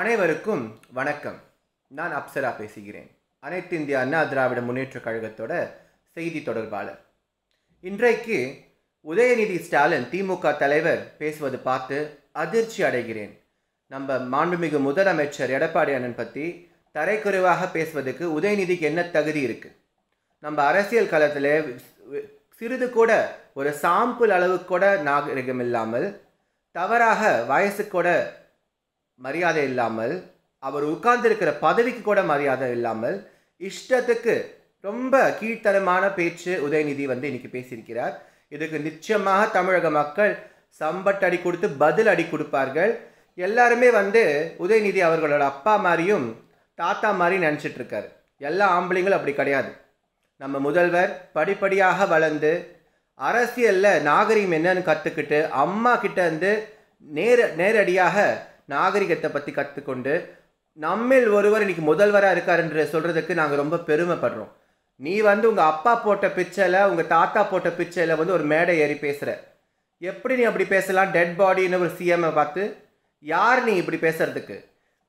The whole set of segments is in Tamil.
அனைவருக்கும் வணக்கம் நான் அப்சரா பேசுகிறேன் அனைத்து இந்திய அண்ணா திராவிட முன்னேற்ற கழகத்தோட செய்தி தொடர்பாளர் இன்றைக்கு உதயநிதி ஸ்டாலின் திமுக தலைவர் பேசுவது பார்த்து அதிர்ச்சி அடைகிறேன் நம்ம மாண்புமிகு முதலமைச்சர் எடப்பாடி அண்ணன் பற்றி தரைக்குறைவாக பேசுவதுக்கு உதயநிதிக்கு என்ன தகுதி இருக்குது நம்ம அரசியல் காலத்தில் சிறிது கூட ஒரு சாம்பிள் அளவு கூட நாகரிகம் இல்லாமல் தவறாக வயசு கூட மரியாதை இல்லாமல் அவர் உட்கார்ந்திருக்கிற பதவிக்கு கூட மரியாதை இல்லாமல் இஷ்டத்துக்கு ரொம்ப கீழ்த்தனமான பேச்சு உதயநிதி வந்து இன்னைக்கு பேசியிருக்கிறார் இதுக்கு நிச்சயமாக தமிழக மக்கள் சம்பட்ட அடி கொடுத்து பதில் அடி கொடுப்பார்கள் எல்லாருமே வந்து உதயநிதி அவர்களோட அப்பா மாதிரியும் தாத்தா மாதிரி நினச்சிட்ருக்காரு எல்லா ஆம்பளைங்களும் அப்படி கிடையாது நம்ம முதல்வர் படிப்படியாக வளர்ந்து அரசியலில் நாகரீகம் என்னன்னு கற்றுக்கிட்டு அம்மா கிட்டேருந்து நேர நேரடியாக நாகரிகத்தை பற்றி கற்றுக்கொண்டு நம்மில் ஒருவர் இன்னைக்கு முதல்வராக இருக்காருன்ற சொல்கிறதுக்கு நாங்கள் ரொம்ப பெருமைப்படுறோம் நீ வந்து உங்கள் அப்பா போட்ட பிச்சையில் உங்கள் தாத்தா போட்ட பிச்சையில் வந்து ஒரு மேடை ஏறி பேசுகிற எப்படி நீ அப்படி பேசலாம் டெட் பாடின்னு ஒரு சிஎம்ஐ பார்த்து யார் நீ இப்படி பேசுறதுக்கு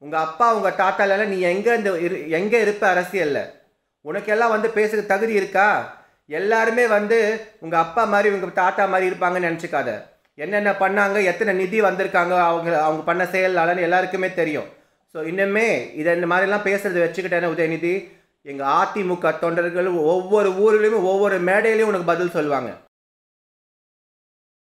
உங்கள் அப்பா உங்கள் தாத்தாலெல்லாம் நீ எங்கே இந்த இரு எங்கே இருப்ப அரசியலில் உனக்கெல்லாம் வந்து பேசுகிற தகுதி இருக்கா எல்லாருமே வந்து உங்கள் அப்பா மாதிரி உங்கள் தாத்தா மாதிரி இருப்பாங்கன்னு நினச்சிக்காத என்னென்ன பண்ணாங்க எத்தனை நிதி வந்திருக்காங்க அவங்க அவங்க பண்ண செயலாளன்னு எல்லாருக்குமே தெரியும் ஸோ இன்னுமே இதை இந்த மாதிரிலாம் பேசுகிறது வச்சுக்கிட்டேன்னு உதயநிதி எங்கள் அதிமுக தொண்டர்கள் ஒவ்வொரு ஊர்லேயுமே ஒவ்வொரு மேடையிலையும் உனக்கு பதில் சொல்லுவாங்க